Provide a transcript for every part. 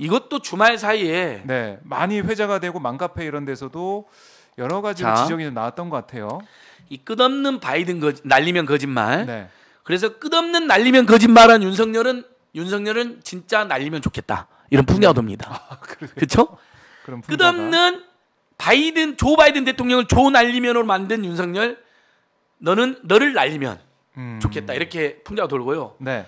이것도 주말 사이에 네, 많이 회자가 되고 망카페 이런 데서도 여러 가지 지적이 나왔던 것 같아요. 이 끝없는 바이든 거, 날리면 거짓말. 네. 그래서 끝없는 날리면 거짓말한 윤석열은 윤석열은 진짜 날리면 좋겠다 이런 풍겨가 네. 돕니다. 아, 그렇죠? 끝없는 바이든 조 바이든 대통령을 조 날리면으로 만든 윤석열 너는 너를 날리면 음. 좋겠다 이렇게 풍자가 돌고요. 네.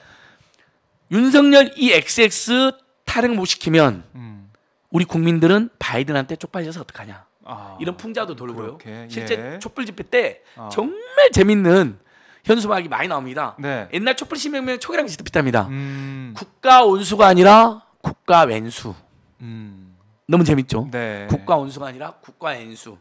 윤석열 EXX 탈핵 못 시키면 음. 우리 국민들은 바이든한테 쪽팔려서 어떡하냐. 아, 이런 풍자도 돌고요. 그 실제 촛불 집회 때 아. 정말 재밌는 현수막이 많이 나옵니다. 네. 옛날 촛불 시명명 초기랑 지도 비답니다. 음. 국가 원수가 아니라 국가 왼수. 음. 너무 재밌죠. 네. 국가 원수가 아니라 국가 왼수.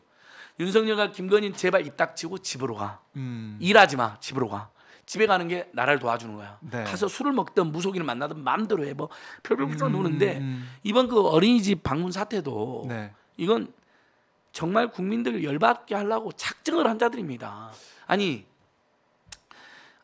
윤석열과 김건희 제발 입 닥치고 집으로 가. 음. 일하지 마. 집으로 가. 집에 가는 게 나라를 도와주는 거야. 네. 가서 술을 먹든 무속인을 만나든 마음대로 해뭐 별별 부터 음, 노는데 음, 음. 이번 그 어린이집 방문 사태도 네. 이건 정말 국민들을 열받게 하려고 작정을 한 자들입니다. 아니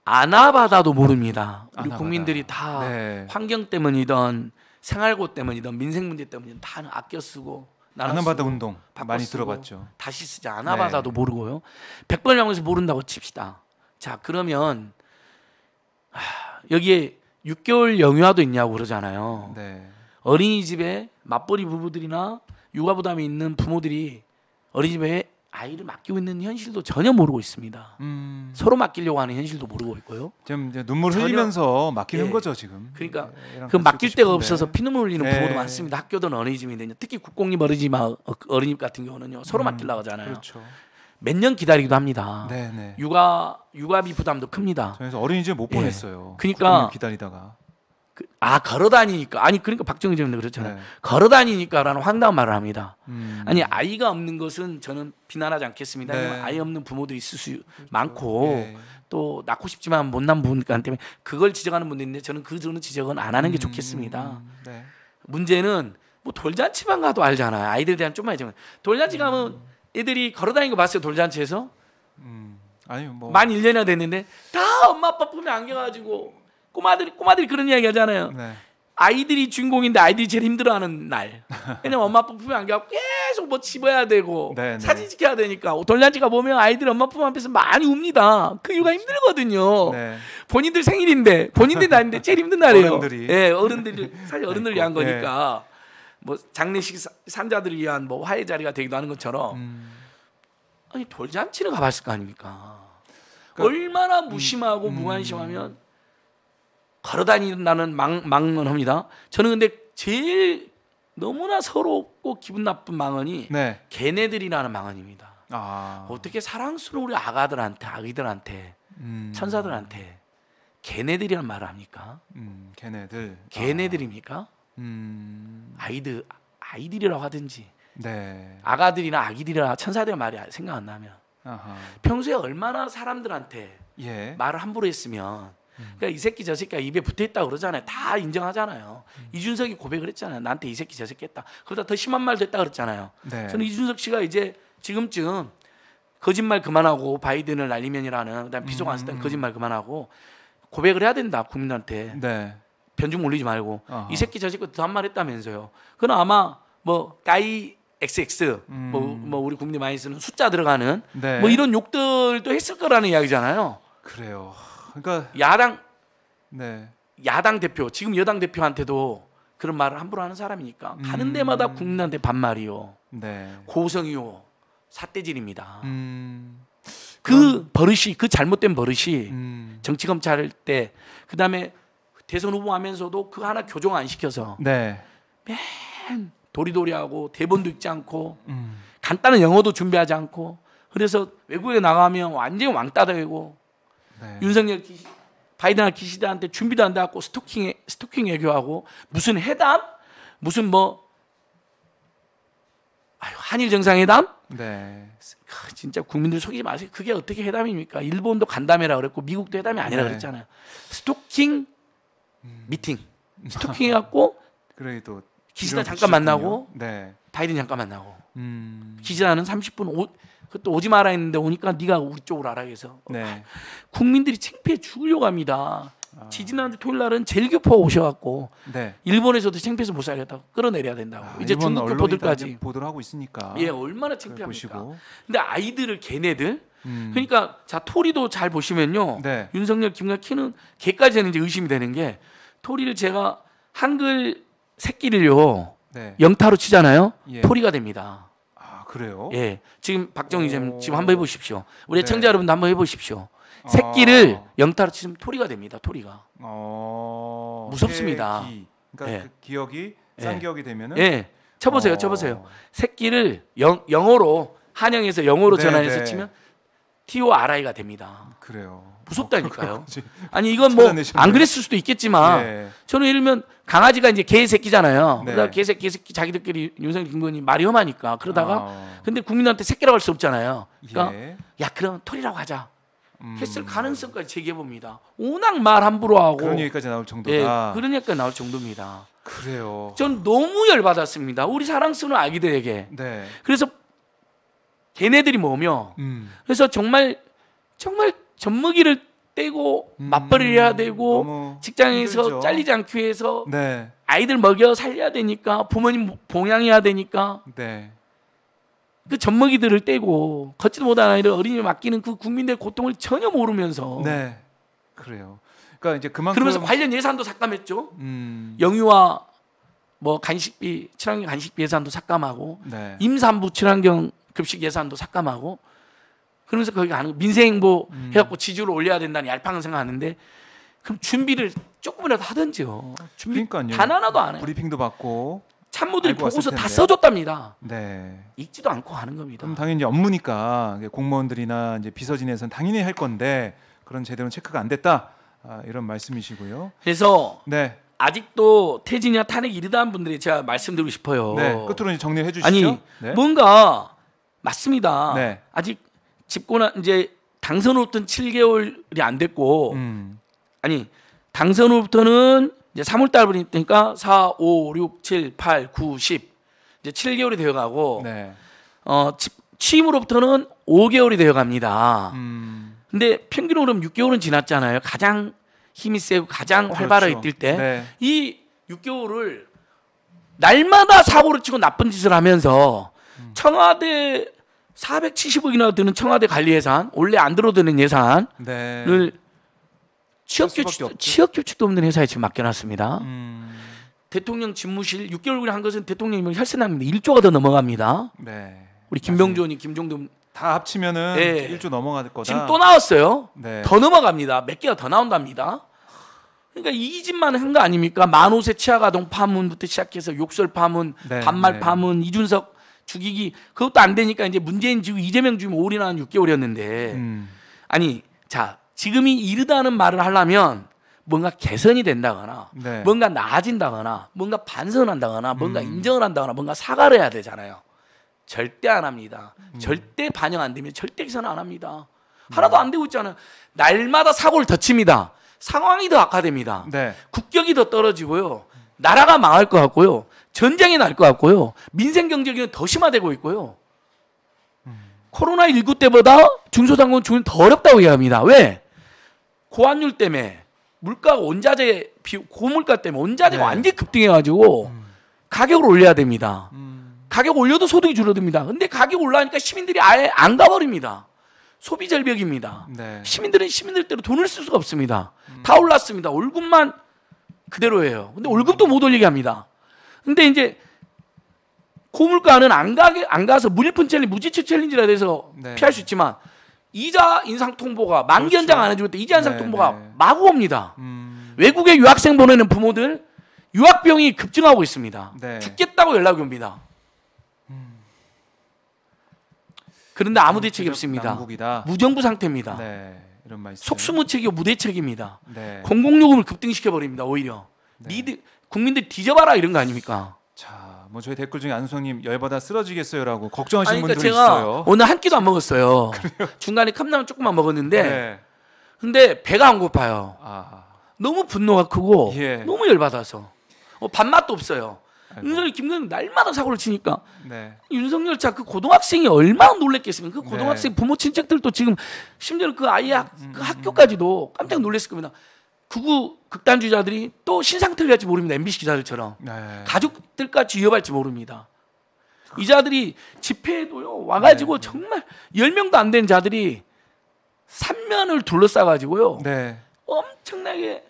아나바다도 모릅니다. 우리 아나바다. 국민들이 다 네. 환경 때문이든 생활고 때문이든 민생 문제 때문이든 다 아껴 쓰고 아나바다 운동 많이 들어봤죠. 다시 쓰자 아나바다도 네. 모르고요. 백번양 향해서 모른다고 칩시다. 자, 그러면 하, 아, 여기에 6개월 영유아도 있냐고 그러잖아요. 네. 어린이집에 맞벌이 부부들이나 육아 부담이 있는 부모들이 어린이집에 아이를 맡기고 있는 현실도 전혀 모르고 있습니다. 음. 서로 맡기려고 하는 현실도 모르고 있고요. 지금 눈물 흘리면서 맡기는 예. 거죠 지금. 그러니까 예, 그 맡길 데가 없어서 피눈물 흘리는 네. 부모도 많습니다. 학교든 어린이집이든 특히 국공립 어린이집 어, 그 어린이집 같은 경우는요 서로 음. 맡기려고 하잖아요. 그렇죠. 몇년 기다리기도 합니다. 네네. 네. 육아 육아비 부담도 큽니다. 그래서 어린이집 못 예. 보냈어요. 예. 그러니까 기다리다가 그, 아 걸어 다니니까 아니 그러니까 박정희 전도 그렇잖아요. 네. 걸어 다니니까라는 황당한 말을 합니다. 음. 아니 아이가 없는 것은 저는 비난하지 않겠습니다. 네. 아이 없는 부모도 있을 수 그렇죠. 많고 예. 또 낳고 싶지만 못난 분들 모니까 때문에 그걸 지적하는 분도 있는데 저는 그 저는 지적은 안 하는 게 음. 좋겠습니다. 네. 문제는 뭐 돌잔치만 가도 알잖아요. 아이들에 대한 좀만 이제 돌잔치 가면 음. 애들이 걸어다니는 거 봤어요 돌잔치에서? 음, 아니 뭐. 만 1년이나 됐는데 다 엄마 아빠 품에 안겨가지고 꼬마들이 꼬마들이 그런 이야기 하잖아요. 네. 아이들이 주인공인데 아이들이 제일 힘들어하는 날. 왜냐면 엄마 아빠 품에 안겨가고 계속 뭐 집어야 되고 네, 네, 사진 찍혀야 되니까 돌잔치 가 보면 아이들이 엄마 품 앞에서 많이 웁니다. 그 이유가 그렇죠. 힘들거든요. 네. 본인들 생일인데 본인들 날인데 제일 힘든 날이에요. 어른들이. 예, 어른들이 사실 어른들 네, 위한 예. 거니까. 뭐 장례식 산자들을 위한 뭐 화해 자리가 되기도 하는 것처럼 음. 아니 돌잔치를 가봤을 거 아닙니까? 그러니까, 얼마나 음, 무심하고 음, 무관심하면 걸어다니는다는 망, 망언합니다. 저는 근데 제일 너무나 서럽고 기분 나쁜 망언이 네. 걔네들이라는 망언입니다. 아. 어떻게 사랑스러운 우리 아가들한테 아기들한테 음. 천사들한테 걔네들이란 말을 합니까? 음, 걔네들. 아. 걔네들입니까? 아. 음. 아이들 아이들이라고 하든지 네. 아가들이나 아기들이나 천사들 말이 생각 안 나면 아하. 평소에 얼마나 사람들한테 예. 말을 함부로 했으면 음. 그러니까 이 새끼 저 새끼가 입에 붙어있다 그러잖아요. 다 인정하잖아요. 음. 이준석이 고백을 했잖아요. 나한테 이 새끼 저 새끼 했다. 그러다 더 심한 말도 했다 그랬잖아요. 네. 저는 이준석 씨가 이제 지금쯤 거짓말 그만하고 바이든을 날리면이라는 그다음 비속 안 쓰던 음. 거짓말 그만하고 고백을 해야 된다 국민한테. 네. 변죽 물리지 말고 어허. 이 새끼 저새도한말 했다면서요. 그건 아마 뭐 까이 XX 음. 뭐, 뭐 우리 국민이 많이 쓰는 숫자 들어가는 네. 뭐 이런 욕들도 했을 거라는 이야기잖아요. 그래요. 그러니까 야당 네. 야당 대표 지금 여당 대표한테도 그런 말을 함부로 하는 사람이니까 음. 가는 데마다 국민한테 반말이요. 네. 고성이요. 사태질입니다. 음. 그 버릇이 그 잘못된 버릇이 음. 정치검찰 때 그다음에 대선 후보 하면서도 그 하나 교정 안 시켜서 네. 맨 도리도리하고 대본도 읽지 않고 음. 간단한 영어도 준비하지 않고 그래서 외국에 나가면 완전히 왕따 되고 네. 윤석열 기시, 바이든한 기시대한테 준비도 안 돼갖고 스토킹 스토킹 애교하고 무슨 회담 무슨 뭐 아유, 한일 정상회담? 네. 진짜 국민들 속이지 마세요. 그게 어떻게 회담입니까? 일본도 간담회라 그랬고 미국도 회담이 아니라 네. 그랬잖아요. 스토킹 음. 미팅 스토킹 해갖고 그래도 기시다 잠깐 만나고 네. 바이든 잠깐 만나고 음. 기자는 30분 오, 그것도 오지 마라 했는데 오니까 네가 우리 쪽으로 알아 해서 네. 국민들이 창피해 죽으려고 합니다. 아. 지지난주 토요일 날은 젤교포 오셔갖고 네. 일본에서도 창피해서 못 살겠다고 끌어내려야 된다고 아, 이제 중국 교포들까지 보도를 하고 있으니까 예 얼마나 창피합니까? 시고 근데 아이들을 걔네들 음. 그러니까 자 토리도 잘 보시면요. 네. 윤석열 김관 키는 개까지 되는 이제 의심이 되는 게 토리를 제가 한글 새끼를요 네. 영타로 치잖아요. 예. 토리가 됩니다. 아 그래요? 예. 지금 박정희 쌤 지금 한번 해보십시오. 우리 네. 청자 여러분도 한번 해보십시오. 아. 새끼를 아. 영타로 치면 토리가 됩니다. 토리가. 어. 무섭습니다. 새 그러니까 네. 그 기억이 예. 싼 기억이 되면은. 예. 쳐보세요. 어. 쳐보세요. 새끼를 영, 영어로 한영에서 영어로 네, 전환해서 네. 치면 TORI가 됩니다. 그래요. 무섭다니까요. 어, 아니 이건 뭐 안 그랬을 수도 있겠지만 네. 저는 예를 들면 강아지가 이제 개 새끼잖아요. 네. 그러다 개새 개새끼 자기들끼리 윤석열 김건희 말이 험하니까 그러다가 어. 근데 국민한테 새끼라고 할 수 없잖아요. 그러니까 예. 야 그럼 토리라고 하자. 음. 했을 가능성까지 제기해 봅니다. 워낙 말 함부로 하고 그런 얘기까지 나올 정도다. 예, 그런 얘기까지 나올 정도입니다. 그래요. 전 너무 열받았습니다. 우리 사랑스러운 아기들에게. 네. 그래서 걔네들이 모으며 음. 그래서 정말 정말 젖먹이를 떼고 음. 맞벌이를 해야 되고 직장에서 힘들죠. 잘리지 않기 위해서 네. 아이들 먹여 살려야 되니까 부모님 봉양해야 되니까 네. 그 젖먹이들을 떼고 걷지도 못한 아이를 어린이를 맡기는 그 국민들의 고통을 전혀 모르면서 네. 그래요. 그러니까 이제 그만큼 그러면서 관련 예산도 삭감했죠. 음. 영유아 뭐 간식비 친환경 간식비 예산도 삭감하고 네. 임산부 친환경 급식 예산도 삭감하고 그러면서 거기 가는 민생행보 음. 해갖고 지지율을 올려야 된다는 얄팍한 생각하는데 그럼 준비를 조금이라도 하든지요. 준비 그러니까요. 단 하나도 안 해요. 브리핑도 받고 참모들이 보고서 다 써줬답니다. 네. 읽지도 않고 하는 겁니다. 그럼 당연히 업무니까 공무원들이나 이제 비서진에서는 당연히 할 건데 그런 제대로 체크가 안 됐다 아, 이런 말씀이시고요. 그래서 네. 아직도 퇴진이나 탄핵 이르다 한 분들이 제가 말씀드리고 싶어요. 네. 끝으로 정리해 주시죠. 아니 네. 뭔가 맞습니다. 네. 아직 집권한 이제 당선 후부터는 7개월이 안 됐고 음. 아니 당선 후부터는 이제 3월 달부터니까 4, 5, 6, 7, 8, 9, 10 이제 7개월이 되어 가고 네. 어 취임으로부터는 5개월이 되어 갑니다. 음. 근데 평균 으 오름 6개월은 지났잖아요. 가장 힘이 세고 가장 그렇죠. 활발하게 그렇죠. 뛸 때이 네. 6개월을 날마다 사고를 치고 나쁜 짓을 하면서 음. 청와대 470억이나 드는 청와대 관리 예산, 원래 안 들어드는 예산을 네. 취업 규칙 도 없는 회사에 지금 맡겨놨습니다. 음. 대통령 집무실 6개월을 한 것은 대통령이 혈세 납니다. 1조가 더 넘어갑니다. 네. 우리 김병주 의원이 김종대 다 합치면은 네. 예. 1조 넘어갈 거다. 지금 또 나왔어요. 네. 더 넘어갑니다. 몇 개가 더 나온답니다. 그러니까 이 집만 한 거 아닙니까? 만호세 치아가동 파문부터 시작해서 욕설 파문, 네, 반말 네. 파문, 이준석 죽이기 그것도 안 되니까 이제 문재인 지금 이재명 지금 뭐 올인한 6개월이었는데 음. 아니 자 지금이 이르다는 말을 하려면 뭔가 개선이 된다거나 네. 뭔가 나아진다거나 뭔가 반성한다거나 뭔가 음. 인정을 한다거나 뭔가 사과를 해야 되잖아요. 절대 안 합니다. 음. 절대 반영 안 되면 절대 개선 안 합니다. 음. 하나도 안 되고 있잖아요. 날마다 사고를 더 칩니다. 상황이 더 악화됩니다. 네. 국격이 더 떨어지고요. 나라가 망할 것 같고요. 전쟁이 날 것 같고요. 민생 경제기는 더 심화되고 있고요. 음. 코로나19 때보다 중소상공 주민 더 어렵다고 얘기합니다. 왜? 고환율 때문에 물가가 원자재 고물가 때문에 원자재가 네. 완전히 급등해가지고 음. 가격을 올려야 됩니다. 음. 가격 올려도 소득이 줄어듭니다. 근데 가격 올라가니까 시민들이 아예 안 가버립니다. 소비 절벽입니다. 네. 시민들은 시민들대로 돈을 쓸 수가 없습니다. 음. 다 올랐습니다. 월급만 그대로예요. 근데 월급도 못 올리게 합니다. 근데 이제 고물가는 안 가게 안 가서 물일푼 챌린지, 무지체 챌린지라 해서 네. 피할 수 있지만 이자 인상 통보가 만기 그렇죠. 연장 안 해줄 때 이자 인상 네, 통보가 네. 마구 옵니다. 음. 외국에 유학생 보내는 부모들 유학 비용이 급증하고 있습니다. 네. 죽겠다고 연락이 옵니다. 그런데 아무 대책이 없습니다. 난국이다. 무정부 상태입니다. 네, 속수무책이고 무대책입니다. 네. 공공요금을 급등시켜 버립니다. 오히려 리드 국민들 뒤져봐라 이런 거 아닙니까? 자, 뭐 저희 댓글 중에 안수성님 열받아 쓰러지겠어요라고 걱정하시는 아니, 그러니까 분들이 제가 있어요. 오늘 한 끼도 안 먹었어요. 중간에 컵라면 조금만 먹었는데 네. 근데 배가 안 고파요. 아. 너무 분노가 크고 예. 너무 열받아서 어, 밥맛도 없어요. 윤석열 김건희 날마다 사고를 치니까 네. 윤석열 차 그 고등학생이 얼마나 놀랬겠습니까? 그 네. 고등학생 네. 부모 친척들도 지금 심지어 그 아이 학, 음, 음, 그 음, 학교까지도 깜짝 놀랬을 겁니다. 극우 극단주의자들이 또 신상털 태 할지 모릅니다. MBC 기자들처럼 네. 가족들까지 위협할지 모릅니다. 이 자들이 집회에도요 와가지고 네. 정말 10명도 안 된 자들이 삼면을 둘러싸가지고요 네. 엄청나게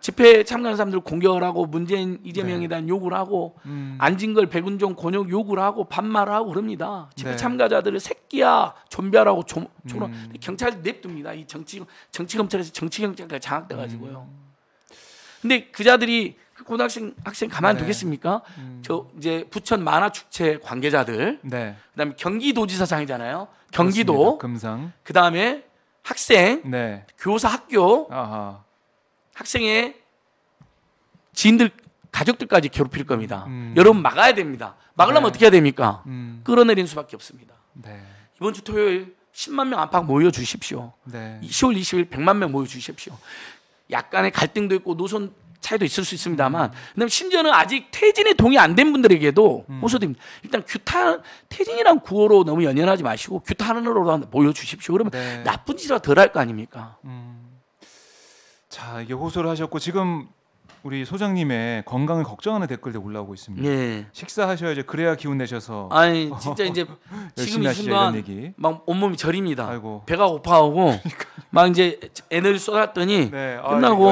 집회에 참가한 사람들 공격하고 을 문재인 이재명에 네. 대한 욕을 하고 음. 안진걸 백운종 권역 욕을 하고 반말하고 그럽니다. 집회 네. 참가자들을 새끼야 존비하라고 조, 조롱 음. 경찰 냅둡니다. 이 정치 정치 검찰에서 정치 경찰까지 장악돼 가지고요. 음. 근데 그자들이 고등학생 학생 가만두겠습니까? 네. 음. 저 이제 부천 만화 축제 관계자들, 네. 그다음에 경기도지사장이잖아요. 경기도, 그렇습니다. 금상, 그다음에 학생, 네. 교사 학교, 아하. 학생의 지인들 가족들까지 괴롭힐 겁니다. 음. 여러분 막아야 됩니다. 막으려면 네. 어떻게 해야 됩니까? 음. 끌어내린 수밖에 없습니다. 네. 이번 주 토요일 10만 명 안팎 모여 주십시오. 네. 10월 20일 100만 명 모여 주십시오. 약간의 갈등도 있고 노선 차이도 있을 수 있습니다만, 음 심지어는 아직 퇴진에 동의 안 된 분들에게도 음. 호소드립니다. 일단 규탄 퇴진이란 구호로 너무 연연하지 마시고 규탄으로 모여 주십시오. 그러면 네. 나쁜 짓이라 덜할 거 아닙니까? 음. 자 이게 호소를 하셨고 지금 우리 소장님의 건강을 걱정하는 댓글도 올라오고 있습니다. 네. 예. 식사하셔야죠. 그래야 기운 내셔서. 아니 진짜 이제 지금 이 순간 막 온몸이 저립니다. 아이고. 배가 고파하고 그러니까. 막 이제 애를 쏟았더니 네. 아, 끝나고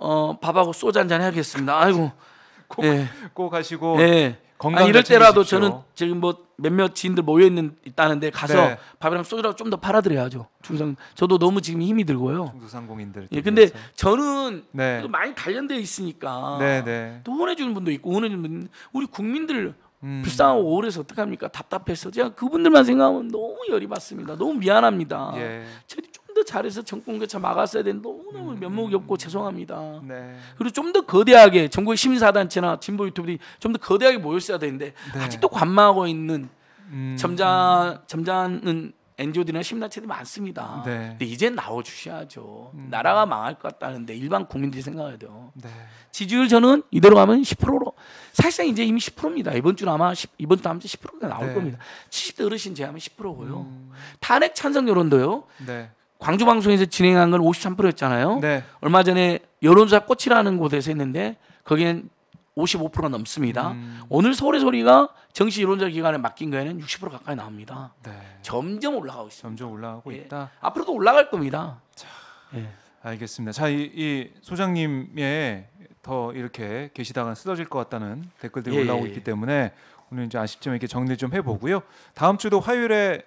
어 밥하고 소주 한잔 해야겠습니다. 아이고 꼭, 네. 꼭 하시고 네. 건강 아, 이럴 때라도 저는 지금 뭐 몇몇 지인들 모여 있는 있다는데 가서 네. 밥이랑 소주라도 좀더 팔아드려야죠. 중상 저도 너무 지금 힘이 들고요. 중상공인들 예, 근데 위해서. 저는 네. 많이 관련되어 있으니까 네, 네. 또보내주는 분도 있고 원해주는 분 우리 국민들 음. 불쌍하고 오래서 어떡합니까? 답답해서 제가 그분들만 생각하면 너무 열이 받습니다. 너무 미안합니다. 예. 저 좀더 잘해서 정권교차 막았어야 되는데 너무너무 면목이 없고 음. 죄송합니다. 네. 그리고 좀 더 거대하게 전국의 시민사단체나 진보 유튜브들이 좀 더 거대하게 모였어야 되는데 네. 아직도 관망하고 있는 음, 점자 음. 점자는 엔지오들이나 시민단체들이 많습니다. 네. 근데 이제 나와주셔야죠. 음. 나라가 망할 것 같다는데 일반 국민들이 생각해야 돼요. 네. 지지율 저는 이대로 가면 10%로 사실상 이제 이미 10%입니다. 이번 주는 아마 10, 이번 주 다음 주 10%가 나올 네. 겁니다. 70대 어르신 제하면 10%고요. 음. 탄핵 찬성 여론도요. 네. 광주 방송에서 진행한 건 53%였잖아요. 네. 얼마 전에 여론조사 꽃이라는 곳에서 했는데 거기는 55% 넘습니다. 음. 오늘 서울의 소리가 정시 여론조사 기간에 맡긴 거에는 60% 가까이 나옵니다. 네. 점점 올라가고 있습니다. 점점 올라가고 예. 있다. 앞으로도 올라갈 겁니다. 자, 예. 알겠습니다. 자, 이, 이 소장님의 더 이렇게 계시다가 쓰러질 것 같다는 댓글들이 예, 올라오고 예, 있기 예. 때문에 오늘 이제 아쉽지만 이렇게 정리 좀 해보고요. 다음 주도 화요일에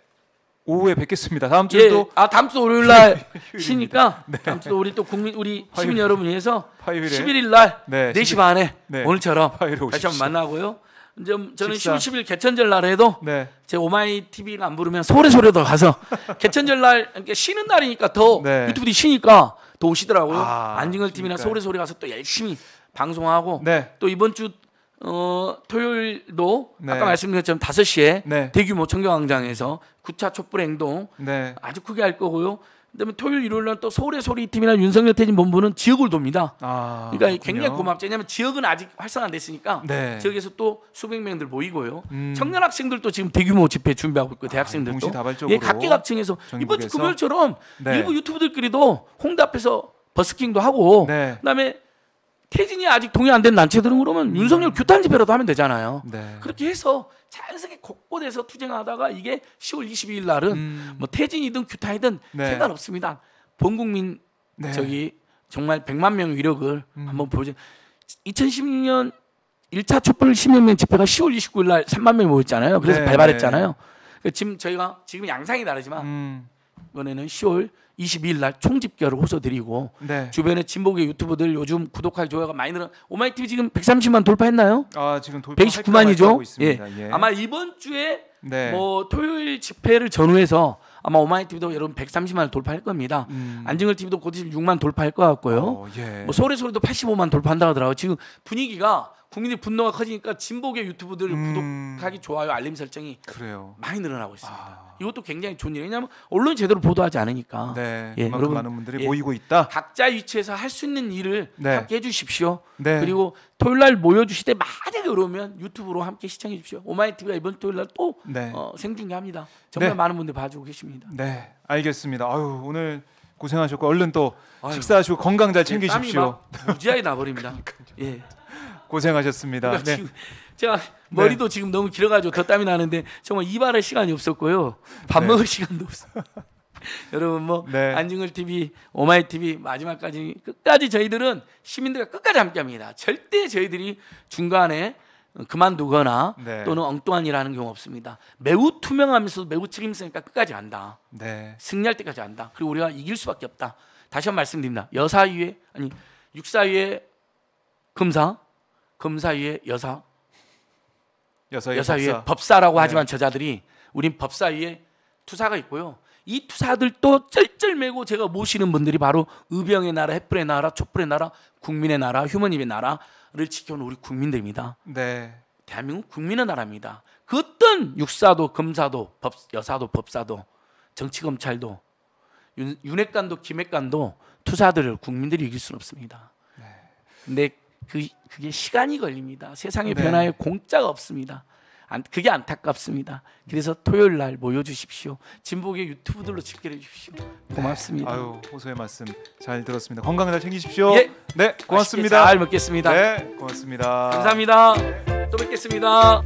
오후에 뵙겠습니다. 다음 주에도 예, 아 다음 주 월요일 날 쉬니까 네. 다음 주 우리 또 국민 우리 화요일, 시민 여러분 위해서 화요일에, 11일 날 네, 4시 반에 네. 오늘처럼 다시 한번 만나고요. 이제 저는 10월 10일 개천절 날에도 네. 제 오마이 TV를 안 부르면 서울에 소리도 가서 개천절 날 그러니까 쉬는 날이니까 더 네. 유튜브들 쉬니까 더 오시더라고요. 아, 안진걸 TV나 서울의 소리 가서 또 열심히 방송하고 네. 또 이번 주 어, 토요일도 네. 아까 말씀드렸지만 5시에 네. 대규모 청경광장에서 9차 촛불 행동 네. 아주 크게 할 거고요. 그다음에 토요일 일요일 날 또 서울의 소리 팀이나 윤석열 퇴진 본부는 지역을 돕니다. 아, 그러니까 그렇군요. 굉장히 고맙죠. 왜냐하면 지역은 아직 활성화 안 됐으니까 네. 지역에서 또 수백 명들 모이고요. 음. 청년 학생들도 지금 대규모 집회 준비하고 있고 대학생들도 아, 예, 각계각층에서 이번 주 금요일처럼 네. 일부 유튜브들끼리도 홍대 앞에서 버스킹도 하고 네. 그다음에 태진이 아직 동의 안 된 난체들은 그러면 음. 윤석열 규탄 집회라도 하면 되잖아요. 네. 그렇게 해서 자연스럽게 곳곳에서 투쟁하다가 이게 10월 22일 날은 음. 뭐 태진이든 규탄이든 네. 상관없습니다. 본 국민 네. 저기 정말 100만 명 위력을 음. 한번 보여 2016년 1차 촛불 16명 집회가 10월 29일 날 3만 명이 모였잖아요. 그래서 네. 발발했잖아요. 그러니까 지금 저희가 지금 양상이 다르지만 음. 이번에는 10월 22일 날 총집결을 호소드리고 네. 주변에 진보계 유튜버들 요즘 구독할기 좋아요가 많이 늘어 오마이 티비 지금 130만 돌파했나요? 아 지금 돌파 129만이죠. 예. 예. 아마 이번 주에 네. 뭐 토요일 집회를 전후해서 아마 오마이 티비도 여러분 130만을 돌파할 겁니다. 음. 안징을 TV도 곧 6만 돌파할 것 같고요. 어, 예. 뭐 소리 소리도 85만 돌파한다 하더라고요. 지금 분위기가 국민의 분노가 커지니까 진보계 유튜브들 음... 구독하기 좋아요 알림 설정이 그래요. 많이 늘어나고 있습니다. 아... 이것도 굉장히 좋은 일이냐면언론 제대로 보도하지 않으니까. 네, 예, 여러분 많은 분들이 예, 모이고 있다. 각자 위치에서 할 수 있는 일을 네. 함께 해주십시오. 네. 그리고 토요일 날 모여주실 때 만약에 그러면 유튜브로 함께 시청해 주십시오. 오마이 t 가 이번 토요일 날또 네. 어, 생중계합니다. 정말 네. 많은 분들 봐주고 계십니다. 네, 알겠습니다. 아유 오늘 고생하셨고 얼른 또 아유. 식사하시고 건강 잘 챙기십시오. 예, 땀이 막 무지하게 나버립니다. 예. 고생하셨습니다. 네. 제가 네. 머리도 네. 지금 너무 길어가지고 더 땀이 나는데 정말 이발할 시간이 없었고요. 밥 네. 먹을 시간도 없어. 여러분 뭐 네. 안중을 TV, 오마이 TV 마지막까지 끝까지 저희들은 시민들과 끝까지 함께합니다. 절대 저희들이 중간에 그만두거나 네. 또는 엉뚱한 일하는 경우 없습니다. 매우 투명하면서도 매우 책임있니까 끝까지 안다. 네. 승리할 때까지 안다. 그리고 우리가 이길 수밖에 없다. 다시 한번 말씀드립니다. 여사위에 아니 육사위에 금사 검사위의 여사, 여사위의, 여사 법사. 법사라고 네. 하지만 저자들이 우린 법사위의 투사가 있고요. 이 투사들도 쩔쩔매고 제가 모시는 분들이 바로 의병의 나라, 햇불의 나라, 촛불의 나라, 국민의 나라, 휴머니의 나라를 지켜온 우리 국민들입니다. 네. 대한민국 국민의 나라입니다. 그 어떤 육사도, 검사도, 법, 여사도, 법사도, 정치검찰도, 윤핵관도, 김핵관도 투사들을 국민들이 이길 수는 없습니다. 네. 근데 그, 그게 시간이 걸립니다. 세상의 네. 변화에 공짜가 없습니다. 안, 그게 안타깝습니다. 그래서 토요일 날 모여주십시오. 진복의 유튜브들로 집결해 주십시오. 고맙습니다. 네. 아유 호소의 말씀 잘 들었습니다. 건강 잘 챙기십시오. 예. 네 고맙습니다. 잘 먹겠습니다. 네 고맙습니다. 감사합니다. 네. 또 뵙겠습니다.